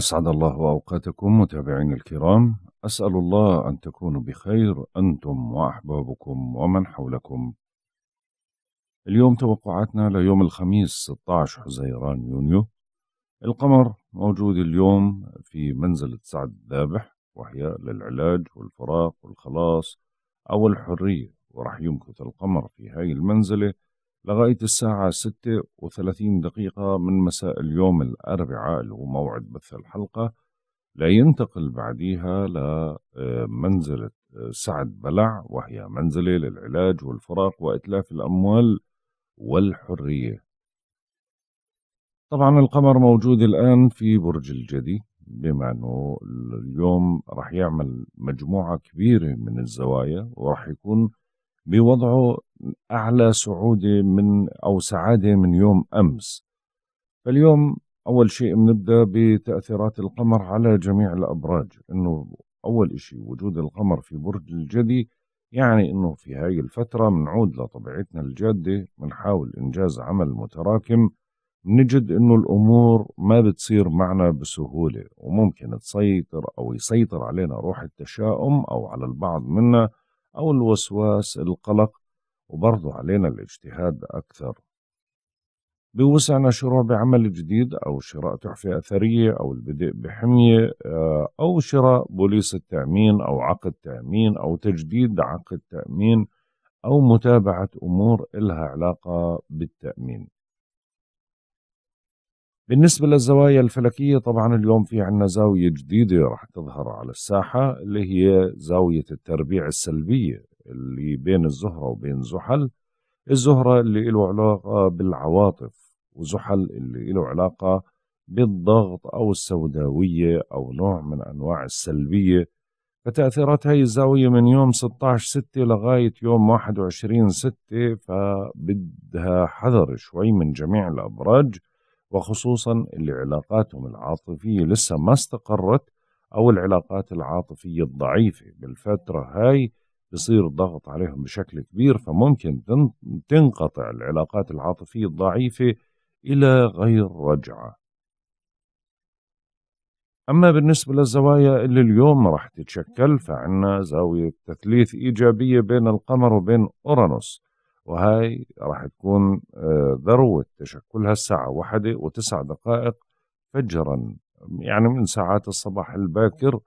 أسعد الله أوقاتكم متابعين الكرام أسأل الله أن تكونوا بخير أنتم وأحبابكم ومن حولكم اليوم توقعاتنا ليوم الخميس 16 حزيران يونيو القمر موجود اليوم في منزلة سعد الذابح وهي للعلاج والفراق والخلاص أو الحرية ورح يمكث القمر في هاي المنزلة لغاية الساعة 6 و30 دقيقة من مساء اليوم الأربعاء اللي هو موعد بث الحلقة لا ينتقل بعديها لمنزلة آه، آه، سعد بلع وهي منزلة للعلاج والفراق وإتلاف الأموال والحرية طبعا القمر موجود الآن في برج الجدي بما أنه اليوم رح يعمل مجموعة كبيرة من الزوايا ورح يكون بوضعه أعلى سعودة من أو سعادة من يوم أمس فاليوم أول شيء بنبدأ بتأثيرات القمر على جميع الأبراج أنه أول شيء وجود القمر في برج الجدي يعني أنه في هاي الفترة بنعود لطبيعتنا الجادة بنحاول إنجاز عمل متراكم نجد أنه الأمور ما بتصير معنا بسهولة وممكن تسيطر أو يسيطر علينا روح التشاؤم أو على البعض منا أو الوسواس القلق وبرضه علينا الاجتهاد أكثر بوسعنا شروع بعمل جديد أو شراء تحفة أثرية أو البدء بحمية آه، أو شراء بوليس التأمين أو عقد تأمين أو تجديد عقد تأمين أو متابعة أمور إلها علاقة بالتأمين بالنسبة للزوايا الفلكية طبعا اليوم في عنا زاوية جديدة رح تظهر على الساحة اللي هي زاوية التربيع السلبية اللي بين الزهرة وبين زحل الزهرة اللي له علاقة بالعواطف وزحل اللي له علاقة بالضغط أو السوداوية أو نوع من أنواع السلبية فتأثيرات هاي الزاوية من يوم 16 6 لغاية يوم 21 6 فبدها حذر شوي من جميع الأبراج وخصوصا اللي علاقاتهم العاطفية لسه ما استقرت أو العلاقات العاطفية الضعيفة بالفترة هاي بصير الضغط عليهم بشكل كبير فممكن تنقطع العلاقات العاطفية الضعيفة إلى غير رجعة أما بالنسبة للزوايا اللي اليوم راح تتشكل فعنا زاوية تثليث إيجابية بين القمر وبين أورانوس وهاي راح تكون آه، ذروة تشكلها الساعة واحدة وتسع دقائق فجرا يعني من ساعات الصباح الباكر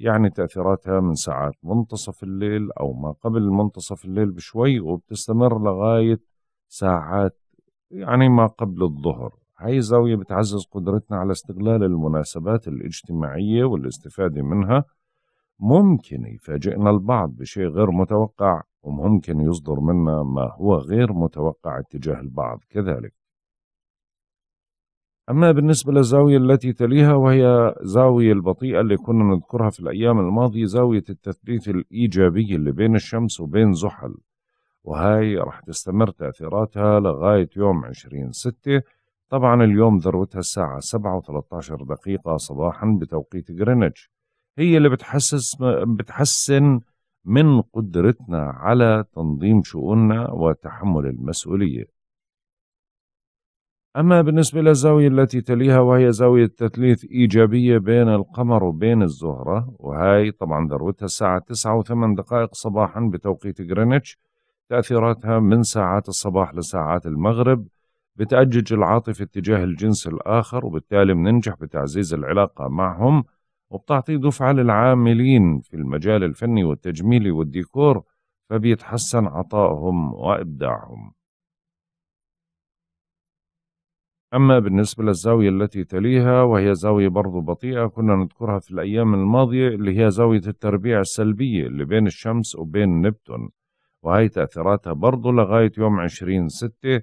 يعني تأثيراتها من ساعات منتصف الليل أو ما قبل منتصف الليل بشوي وبتستمر لغاية ساعات يعني ما قبل الظهر هاي الزاوية بتعزز قدرتنا على استغلال المناسبات الاجتماعية والاستفادة منها ممكن يفاجئنا البعض بشيء غير متوقع وممكن يصدر منا ما هو غير متوقع اتجاه البعض كذلك أما بالنسبة للزاوية التي تليها وهي زاوية البطيئة اللي كنا نذكرها في الأيام الماضية زاوية التثبيت الإيجابي اللي بين الشمس وبين زحل وهاي راح تستمر تأثيراتها لغاية يوم عشرين ستة طبعا اليوم ذروتها الساعة سبعة وثلاثة دقيقة صباحا بتوقيت غرينتش هي اللي بتحسس بتحسن من قدرتنا على تنظيم شؤوننا وتحمل المسؤولية أما بالنسبة للزاوية التي تليها وهي زاوية تثليث إيجابية بين القمر وبين الزهرة وهي طبعا ذروتها الساعة 9 وثمان دقائق صباحا بتوقيت غرينتش تأثيراتها من ساعات الصباح لساعات المغرب بتأجج العاطفة اتجاه الجنس الآخر وبالتالي بننجح بتعزيز العلاقة معهم وبتعطي دفعة للعاملين في المجال الفني والتجميلي والديكور فبيتحسن عطائهم وإبداعهم أما بالنسبة للزاوية التي تليها وهي زاوية برضو بطيئة كنا نذكرها في الأيام الماضية اللي هي زاوية التربيع السلبية اللي بين الشمس وبين نبتون وهي تأثيراتها برضو لغاية يوم عشرين ستة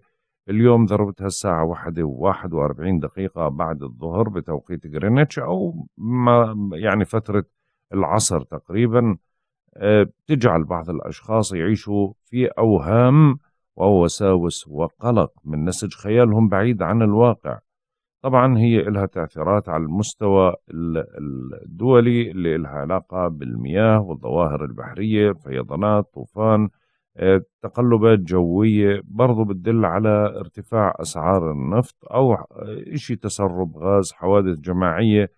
اليوم ضربتها الساعة واحدة وواحد وأربعين دقيقة بعد الظهر بتوقيت جرينتش أو ما يعني فترة العصر تقريبا آه، بتجعل بعض الأشخاص يعيشوا في أوهام ووساوس وقلق من نسج خيالهم بعيد عن الواقع طبعا هي لها تأثيرات على المستوى الدولي اللي لها علاقة بالمياه والظواهر البحرية فيضانات طوفان آه، تقلبات جوية برضو بتدل على ارتفاع أسعار النفط أو إشي تسرب غاز حوادث جماعية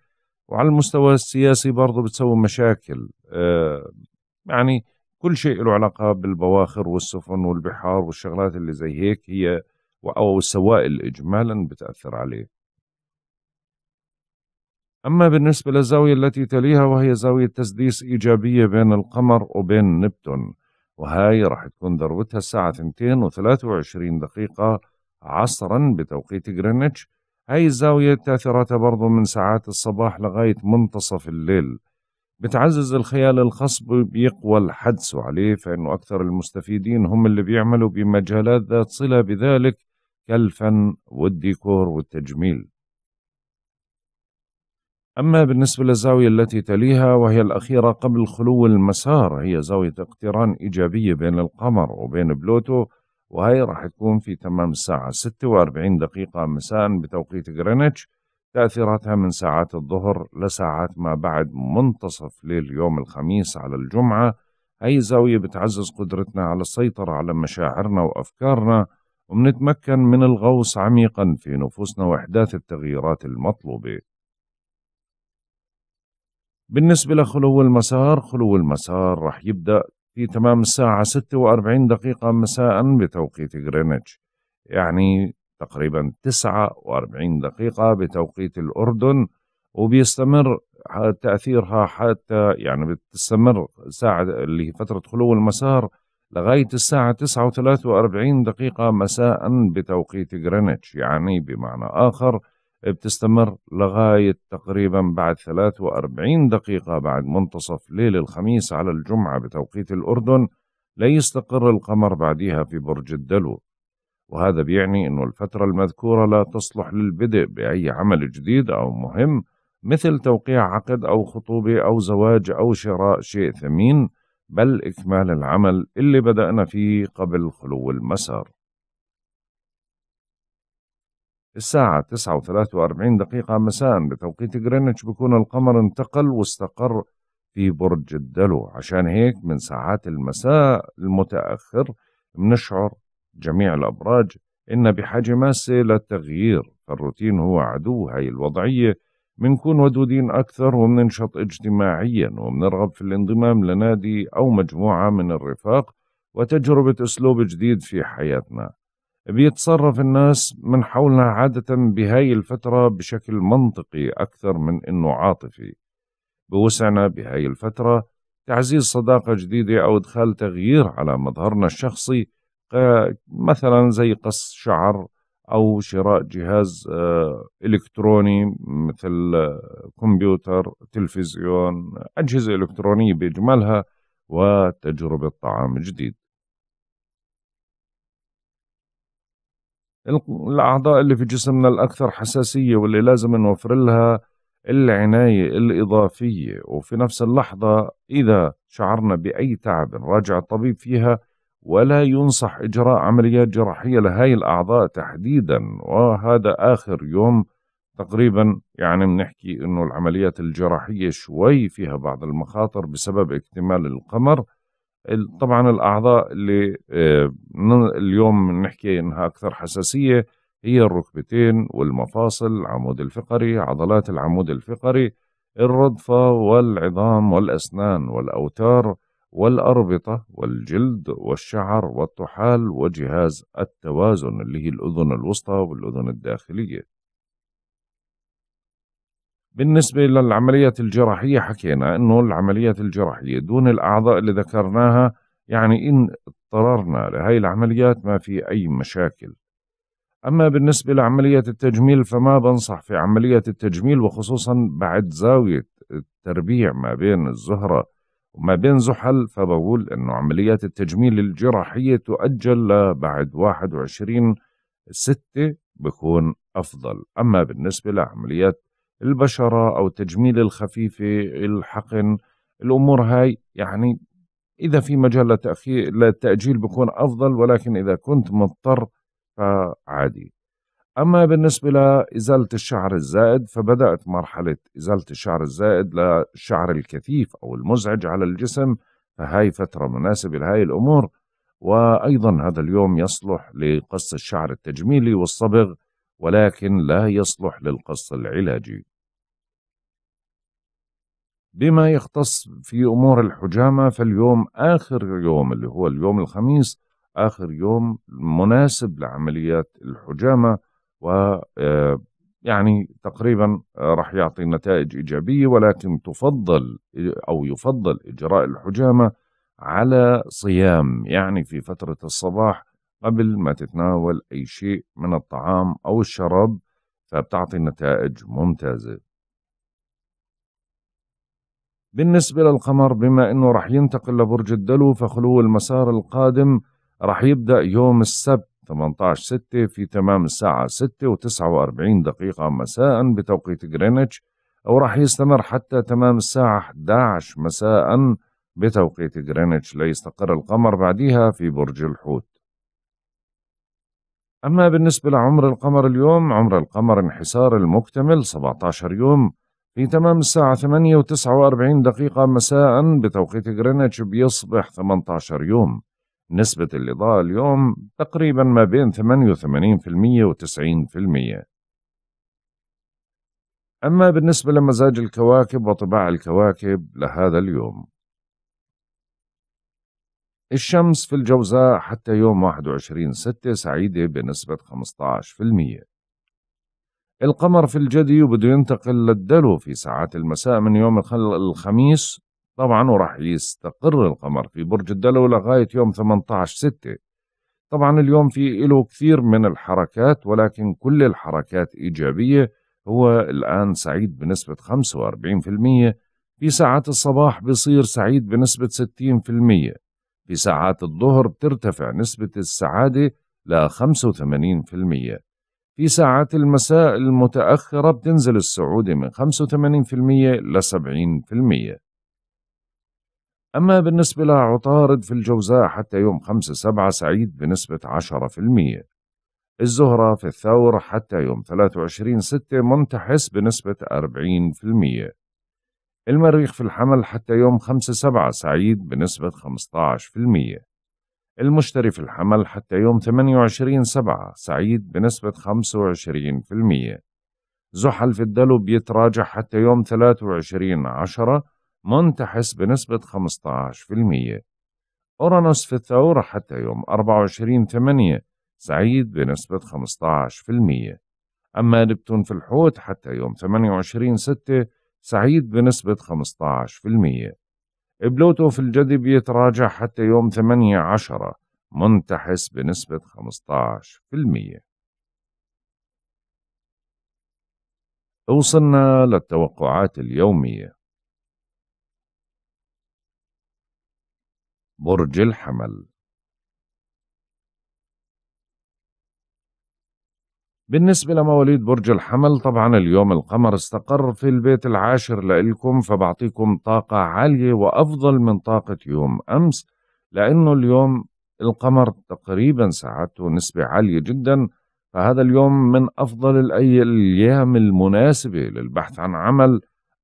وعلى المستوى السياسي برضو بتسوي مشاكل آه، يعني كل شيء له علاقه بالبواخر والسفن والبحار والشغلات اللي زي هيك هي او السوائل اجمالا بتاثر عليه اما بالنسبه للزاويه التي تليها وهي زاويه تسديس ايجابيه بين القمر وبين نبتون وهاي راح تكون ذروتها الساعه 2 و23 دقيقه عصرا بتوقيت غرينتش هاي الزاوية تأثيراتها برضو من ساعات الصباح لغاية منتصف الليل بتعزز الخيال الخصب بيقوى الحدس عليه فإنه أكثر المستفيدين هم اللي بيعملوا بمجالات ذات صلة بذلك كالفن والديكور والتجميل أما بالنسبة للزاوية التي تليها وهي الأخيرة قبل خلو المسار هي زاوية اقتران إيجابية بين القمر وبين بلوتو وهي راح تكون في تمام الساعة 46 دقيقة مساء بتوقيت غرينتش تأثيراتها من ساعات الظهر لساعات ما بعد منتصف ليل يوم الخميس على الجمعة هاي زاوية بتعزز قدرتنا على السيطرة على مشاعرنا وأفكارنا ومنتمكن من الغوص عميقا في نفوسنا وإحداث التغييرات المطلوبة بالنسبة لخلو المسار خلو المسار رح يبدأ في تمام الساعة 46 دقيقة مساء بتوقيت غرينتش يعني تقريبا 49 دقيقة بتوقيت الأردن وبيستمر تأثيرها حتى يعني بتستمر ساعة اللي هي فترة خلو المسار لغاية الساعة 9 و43 دقيقة مساء بتوقيت جرينتش يعني بمعنى آخر بتستمر لغاية تقريبا بعد 43 دقيقة بعد منتصف ليل الخميس على الجمعة بتوقيت الأردن ليستقر القمر بعدها في برج الدلو وهذا بيعني أن الفترة المذكورة لا تصلح للبدء بأي عمل جديد أو مهم مثل توقيع عقد أو خطوبة أو زواج أو شراء شيء ثمين بل إكمال العمل اللي بدأنا فيه قبل خلو المسار الساعة 9.43 دقيقة مساء بتوقيت جرينتش بكون القمر انتقل واستقر في برج الدلو عشان هيك من ساعات المساء المتأخر بنشعر جميع الأبراج إن بحاجة ماسة للتغيير فالروتين هو عدو هاي الوضعية منكون ودودين أكثر ومننشط اجتماعيا ومنرغب في الانضمام لنادي أو مجموعة من الرفاق وتجربة أسلوب جديد في حياتنا بيتصرف الناس من حولنا عادة بهاي الفترة بشكل منطقي أكثر من إنه عاطفي بوسعنا بهاي الفترة تعزيز صداقة جديدة أو إدخال تغيير على مظهرنا الشخصي آه، مثلا زي قص شعر او شراء جهاز آه، الكتروني مثل آه، كمبيوتر تلفزيون اجهزه الكترونيه باجمالها وتجربه طعام جديد الاعضاء اللي في جسمنا الاكثر حساسيه واللي لازم نوفر لها العنايه الاضافيه وفي نفس اللحظه اذا شعرنا باي تعب نراجع الطبيب فيها ولا ينصح إجراء عمليات جراحية لهاي الأعضاء تحديدا وهذا آخر يوم تقريبا يعني بنحكي انه العمليات الجراحيه شوي فيها بعض المخاطر بسبب اكتمال القمر طبعا الاعضاء اللي آه، اليوم بنحكي انها اكثر حساسيه هي الركبتين والمفاصل العمود الفقري عضلات العمود الفقري الرضفه والعظام والاسنان والاوتار والأربطة والجلد والشعر والطحال وجهاز التوازن اللي هي الأذن الوسطى والأذن الداخلية بالنسبة للعمليات الجراحية حكينا أنه العمليات الجراحية دون الأعضاء اللي ذكرناها يعني إن اضطررنا لهي العمليات ما في أي مشاكل أما بالنسبة لعملية التجميل فما بنصح في عملية التجميل وخصوصا بعد زاوية التربيع ما بين الزهرة وما بين زحل فبقول أنه عمليات التجميل الجراحية تؤجل لبعد 21 ستة بكون أفضل أما بالنسبة لعمليات البشرة أو التجميل الخفيفة الحقن الأمور هاي يعني إذا في مجال لتأخير للتأجيل بكون أفضل ولكن إذا كنت مضطر فعادي أما بالنسبة لإزالة الشعر الزائد فبدأت مرحلة إزالة الشعر الزائد للشعر الكثيف أو المزعج على الجسم فهاي فترة مناسبة لهذه الأمور وأيضا هذا اليوم يصلح لقص الشعر التجميلي والصبغ ولكن لا يصلح للقص العلاجي بما يختص في أمور الحجامة فاليوم آخر يوم اللي هو اليوم الخميس آخر يوم مناسب لعمليات الحجامة و آه، يعني تقريبا آه، راح يعطي نتائج إيجابية ولكن تفضل أو يفضل إجراء الحجامة على صيام يعني في فترة الصباح قبل ما تتناول أي شيء من الطعام أو الشراب فبتعطي نتائج ممتازة بالنسبة للقمر بما أنه راح ينتقل لبرج الدلو فخلو المسار القادم راح يبدأ يوم السبت 18 6 في تمام الساعة 6:49 دقيقة مساء بتوقيت غرينتش أو راح يستمر حتى تمام الساعة 11 مساء بتوقيت غرينتش ليستقر القمر بعدها في برج الحوت أما بالنسبة لعمر القمر اليوم عمر القمر انحسار المكتمل 17 يوم في تمام الساعة 8 و49 دقيقة مساء بتوقيت غرينتش بيصبح 18 يوم نسبة الإضاءة اليوم تقريبا ما بين 88% و 90% أما بالنسبة لمزاج الكواكب وطباع الكواكب لهذا اليوم الشمس في الجوزاء حتى يوم 21/6 سعيدة بنسبة 15%. القمر في الجدي وبده ينتقل للدلو في ساعات المساء من يوم الخميس طبعا وراح يستقر القمر في برج الدلو لغاية يوم 18 ستة طبعا اليوم في له كثير من الحركات ولكن كل الحركات إيجابية هو الآن سعيد بنسبة 45% في ساعات الصباح بصير سعيد بنسبة 60% في ساعات الظهر بترتفع نسبة السعادة ل 85% في ساعات المساء المتأخرة بتنزل السعودة من 85% ل 70% أما بالنسبة لعطارد في الجوزاء حتى يوم 5 7 سعيد بنسبة 10% الزهرة في الثور حتى يوم 23 6 منتحس بنسبة 40% المريخ في الحمل حتى يوم 5 7 سعيد بنسبة 15% المشتري في الحمل حتى يوم 28 7 سعيد بنسبة 25% زحل في الدلو بيتراجع حتى يوم 23 عشرة منتحس بنسبة 15% أورانوس في الثورة حتى يوم 24 8 سعيد بنسبة 15% أما نبتون في الحوت حتى يوم 28 6 سعيد بنسبة 15% بلوتو في الجدي بيتراجع حتى يوم 8 10 منتحس بنسبة 15% وصلنا للتوقعات اليومية برج الحمل بالنسبة لمواليد برج الحمل طبعا اليوم القمر استقر في البيت العاشر لإلكم فبعطيكم طاقة عالية وأفضل من طاقة يوم أمس لأنه اليوم القمر تقريبا ساعته نسبة عالية جدا فهذا اليوم من أفضل الأيام المناسبة للبحث عن عمل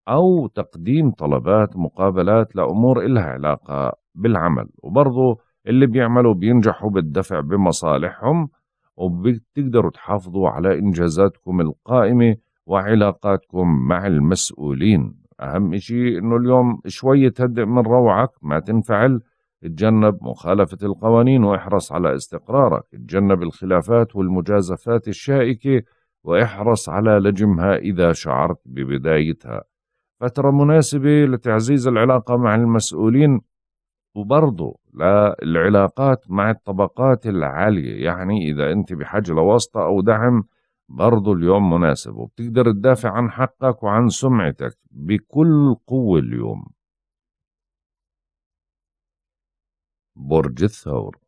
أو تقديم طلبات مقابلات لأمور إلها علاقة بالعمل وبرضه اللي بيعملوا بينجحوا بالدفع بمصالحهم وبتقدروا تحافظوا على إنجازاتكم القائمة وعلاقاتكم مع المسؤولين أهم شيء إنه اليوم شوية تهدئ من روعك ما تنفعل تجنب مخالفة القوانين واحرص على استقرارك تجنب الخلافات والمجازفات الشائكة واحرص على لجمها إذا شعرت ببدايتها فترة مناسبة لتعزيز العلاقة مع المسؤولين وبرضه للعلاقات مع الطبقات العالية يعني إذا أنت بحاجة لواسطة أو دعم برضه اليوم مناسب وبتقدر تدافع عن حقك وعن سمعتك بكل قوة اليوم برج الثور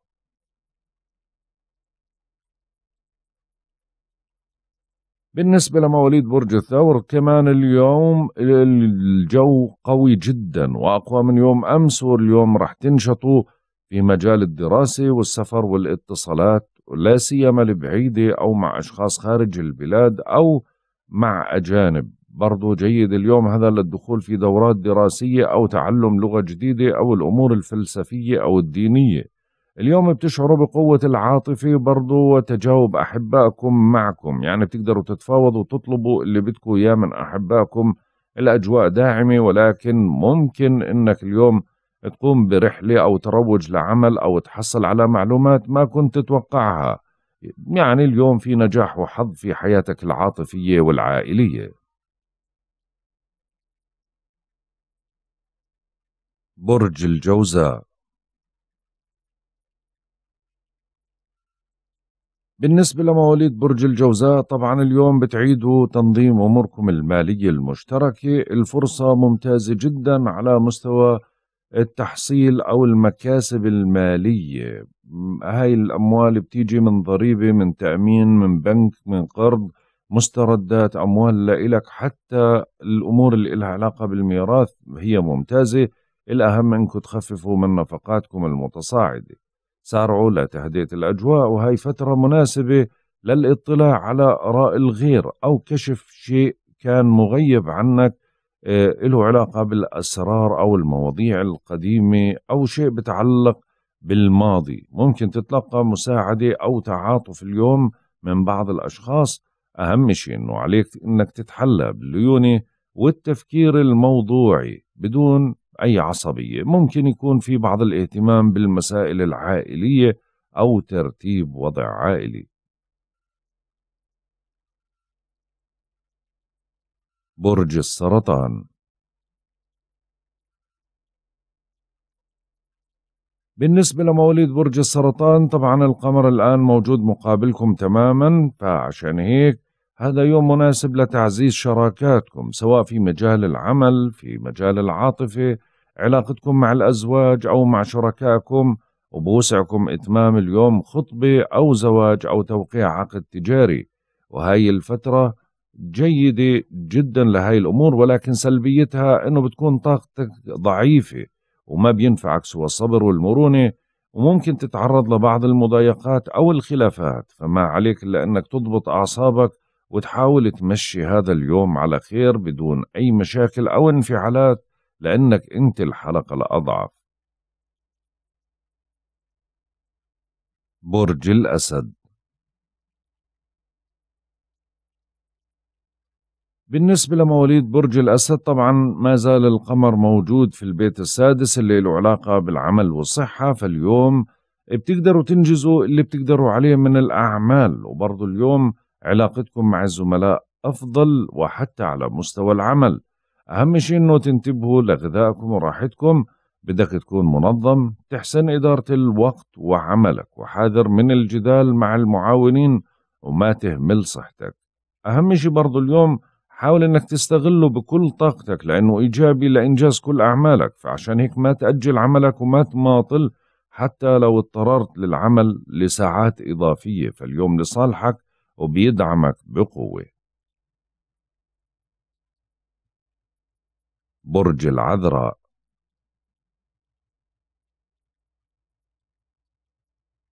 بالنسبة لمواليد برج الثور كمان اليوم الجو قوي جدا وأقوى من يوم أمس واليوم رح تنشطوا في مجال الدراسة والسفر والاتصالات لا سيما البعيدة أو مع أشخاص خارج البلاد أو مع أجانب برضو جيد اليوم هذا للدخول في دورات دراسية أو تعلم لغة جديدة أو الأمور الفلسفية أو الدينية اليوم بتشعروا بقوة العاطفة برضه وتجاوب أحبائكم معكم يعني بتقدروا تتفاوضوا وتطلبوا اللي بدكم إياه من أحبائكم الأجواء داعمة ولكن ممكن إنك اليوم تقوم برحلة أو تروج لعمل أو تحصل على معلومات ما كنت تتوقعها يعني اليوم في نجاح وحظ في حياتك العاطفية والعائلية برج الجوزاء بالنسبة لمواليد برج الجوزاء طبعا اليوم بتعيدوا تنظيم أموركم المالية المشتركة الفرصة ممتازة جدا على مستوى التحصيل أو المكاسب المالية هاي الأموال بتيجي من ضريبة من تأمين من بنك من قرض مستردات أموال لإلك حتى الأمور اللي لها علاقة بالميراث هي ممتازة الأهم أنكم تخففوا من نفقاتكم المتصاعدة سارعوا لتهدئة الأجواء وهي فترة مناسبة للاطلاع على آراء الغير أو كشف شيء كان مغيب عنك آه، له علاقة بالأسرار أو المواضيع القديمة أو شيء بتعلق بالماضي ممكن تتلقى مساعدة أو تعاطف اليوم من بعض الأشخاص أهم شيء أنه عليك أنك تتحلى بالليونة والتفكير الموضوعي بدون أي عصبية ممكن يكون في بعض الاهتمام بالمسائل العائلية أو ترتيب وضع عائلي برج السرطان بالنسبة لمواليد برج السرطان طبعا القمر الآن موجود مقابلكم تماما فعشان هيك هذا يوم مناسب لتعزيز شراكاتكم سواء في مجال العمل في مجال العاطفة علاقتكم مع الأزواج أو مع شركائكم وبوسعكم إتمام اليوم خطبة أو زواج أو توقيع عقد تجاري وهي الفترة جيدة جدا لهي الأمور ولكن سلبيتها أنه بتكون طاقتك ضعيفة وما بينفعك سوى الصبر والمرونة وممكن تتعرض لبعض المضايقات أو الخلافات فما عليك إلا أنك تضبط أعصابك وتحاول تمشي هذا اليوم على خير بدون أي مشاكل أو انفعالات لأنك أنت الحلقة الأضعف برج الأسد بالنسبة لمواليد برج الأسد طبعا ما زال القمر موجود في البيت السادس اللي له علاقة بالعمل والصحة فاليوم بتقدروا تنجزوا اللي بتقدروا عليه من الأعمال وبرضو اليوم علاقتكم مع الزملاء أفضل وحتى على مستوى العمل أهم شيء إنه تنتبهوا لغذائكم وراحتكم بدك تكون منظم تحسن إدارة الوقت وعملك وحاذر من الجدال مع المعاونين وما تهمل صحتك أهم شيء برضو اليوم حاول إنك تستغله بكل طاقتك لأنه إيجابي لإنجاز كل أعمالك فعشان هيك ما تأجل عملك وما تماطل حتى لو اضطررت للعمل لساعات إضافية فاليوم لصالحك وبيدعمك بقوة برج العذراء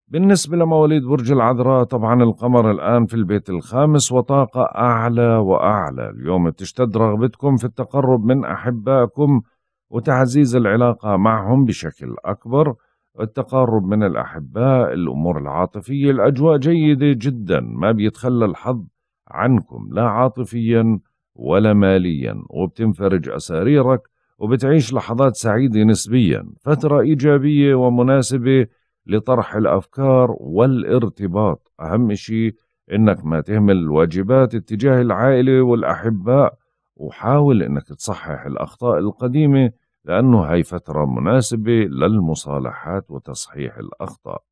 بالنسبة لمواليد برج العذراء طبعا القمر الآن في البيت الخامس وطاقة أعلى وأعلى اليوم تشتد رغبتكم في التقرب من أحبائكم وتعزيز العلاقة معهم بشكل أكبر التقارب من الأحباء الأمور العاطفية الأجواء جيدة جدا ما بيتخلى الحظ عنكم لا عاطفيا ولا ماليا وبتنفرج أساريرك وبتعيش لحظات سعيدة نسبيا فترة إيجابية ومناسبة لطرح الأفكار والارتباط أهم شيء إنك ما تهمل الواجبات اتجاه العائلة والأحباء وحاول إنك تصحح الأخطاء القديمة لأنه هاي فترة مناسبة للمصالحات وتصحيح الأخطاء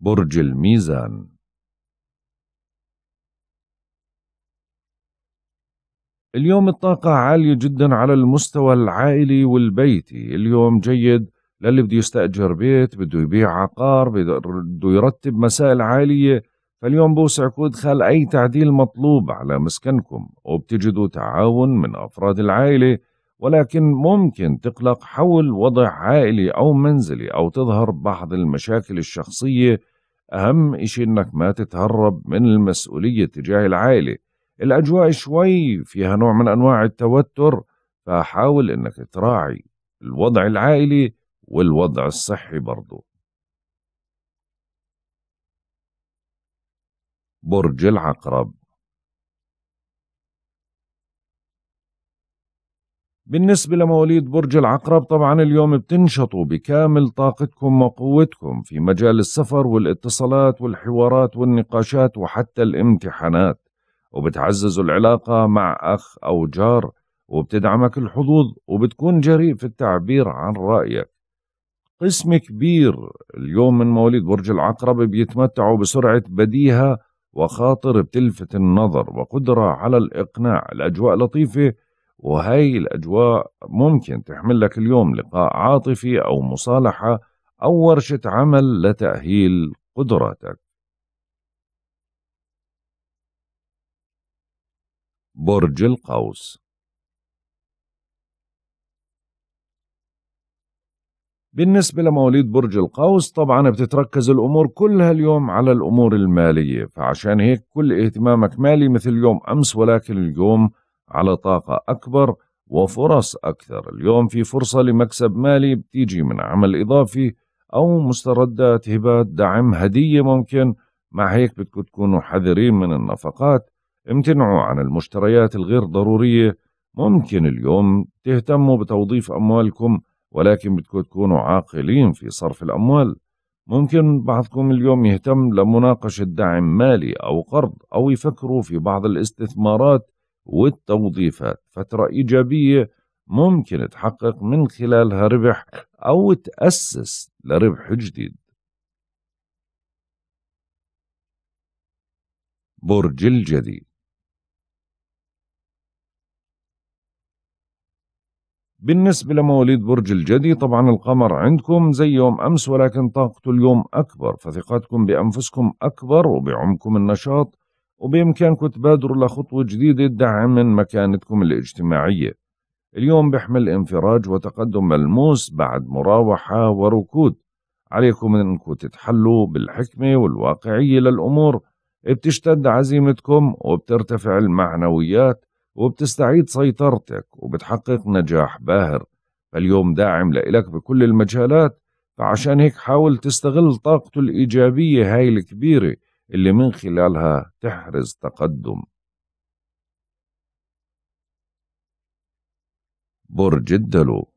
برج الميزان اليوم الطاقة عالية جدا على المستوى العائلي والبيتي اليوم جيد للي بده يستأجر بيت بده يبيع عقار بده يرتب مسائل عالية فاليوم بوسعكم ادخال أي تعديل مطلوب على مسكنكم وبتجدوا تعاون من أفراد العائلة ولكن ممكن تقلق حول وضع عائلي أو منزلي أو تظهر بعض المشاكل الشخصية أهم إشي إنك ما تتهرب من المسؤولية تجاه العائلة الأجواء شوي فيها نوع من أنواع التوتر فحاول أنك تراعي الوضع العائلي والوضع الصحي برضو برج العقرب بالنسبة لمواليد برج العقرب طبعا اليوم بتنشطوا بكامل طاقتكم وقوتكم في مجال السفر والاتصالات والحوارات والنقاشات وحتى الامتحانات وبتعزز العلاقة مع أخ أو جار وبتدعمك الحظوظ وبتكون جريء في التعبير عن رأيك قسم كبير اليوم من مواليد برج العقرب بيتمتعوا بسرعة بديهة وخاطر بتلفت النظر وقدرة على الإقناع الأجواء لطيفة وهي الأجواء ممكن تحمل لك اليوم لقاء عاطفي أو مصالحة أو ورشة عمل لتأهيل قدراتك برج القوس بالنسبة لمواليد برج القوس طبعا بتتركز الأمور كلها اليوم على الأمور المالية فعشان هيك كل اهتمامك مالي مثل يوم أمس ولكن اليوم على طاقة أكبر وفرص أكثر اليوم في فرصة لمكسب مالي بتيجي من عمل إضافي أو مستردات هبات دعم هدية ممكن مع هيك بدكم تكونوا حذرين من النفقات امتنعوا عن المشتريات الغير ضرورية ممكن اليوم تهتموا بتوظيف أموالكم ولكن بدكم تكونوا عاقلين في صرف الأموال ممكن بعضكم اليوم يهتم لمناقشة دعم مالي أو قرض أو يفكروا في بعض الاستثمارات والتوظيفات فترة إيجابية ممكن تحقق من خلالها ربح أو تأسس لربح جديد برج الجديد بالنسبة لمواليد برج الجدي طبعا القمر عندكم زي يوم أمس ولكن طاقته اليوم أكبر فثقتكم بأنفسكم أكبر وبعمكم النشاط وبإمكانكم تبادروا لخطوة جديدة تدعم من مكانتكم الاجتماعية اليوم بيحمل انفراج وتقدم ملموس بعد مراوحة وركود عليكم أنكم تتحلوا بالحكمة والواقعية للأمور بتشتد عزيمتكم وبترتفع المعنويات وبتستعيد سيطرتك وبتحقق نجاح باهر فاليوم داعم لإلك بكل المجالات فعشان هيك حاول تستغل طاقته الإيجابية هاي الكبيرة اللي من خلالها تحرز تقدم برج الدلو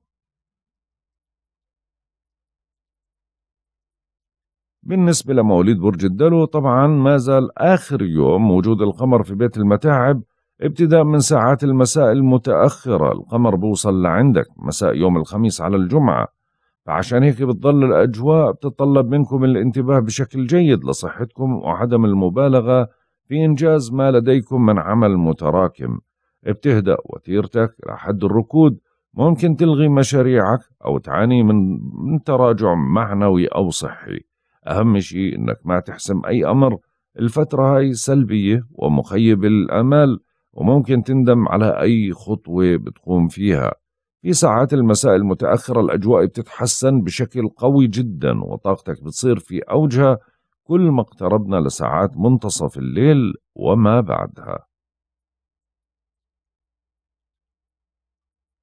بالنسبة لمواليد برج الدلو طبعا ما زال آخر يوم وجود القمر في بيت المتاعب ابتداء من ساعات المساء المتأخرة القمر بوصل لعندك مساء يوم الخميس على الجمعة فعشان هيك بتضل الأجواء بتطلب منكم الانتباه بشكل جيد لصحتكم وعدم المبالغة في إنجاز ما لديكم من عمل متراكم بتهدأ وتيرتك لحد الركود ممكن تلغي مشاريعك أو تعاني من, من تراجع معنوي أو صحي أهم شيء إنك ما تحسم أي أمر الفترة هاي سلبية ومخيبة الأمال وممكن تندم على أي خطوة بتقوم فيها في ساعات المساء المتأخرة الأجواء بتتحسن بشكل قوي جدا وطاقتك بتصير في أوجها كل ما اقتربنا لساعات منتصف الليل وما بعدها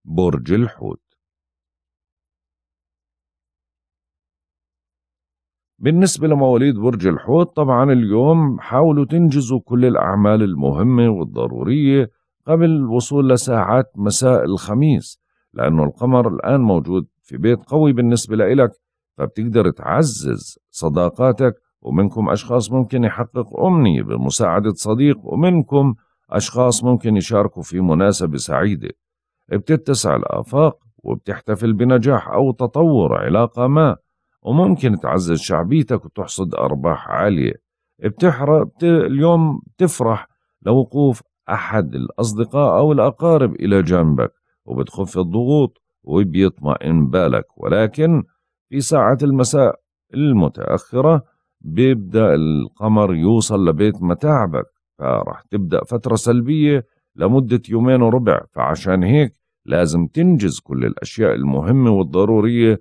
برج الحوت بالنسبة لمواليد برج الحوت طبعا اليوم حاولوا تنجزوا كل الأعمال المهمة والضرورية قبل الوصول لساعات مساء الخميس لأنه القمر الآن موجود في بيت قوي بالنسبة لإلك فبتقدر تعزز صداقاتك ومنكم أشخاص ممكن يحقق أمنية بمساعدة صديق ومنكم أشخاص ممكن يشاركوا في مناسبة سعيدة بتتسع الآفاق وبتحتفل بنجاح أو تطور علاقة ما وممكن تعزز شعبيتك وتحصد أرباح عالية بتحرق اليوم تفرح لوقوف أحد الأصدقاء أو الأقارب إلى جنبك وبتخف الضغوط وبيطمئن بالك ولكن في ساعة المساء المتأخرة بيبدأ القمر يوصل لبيت متاعبك فرح تبدأ فترة سلبية لمدة يومين وربع فعشان هيك لازم تنجز كل الأشياء المهمة والضرورية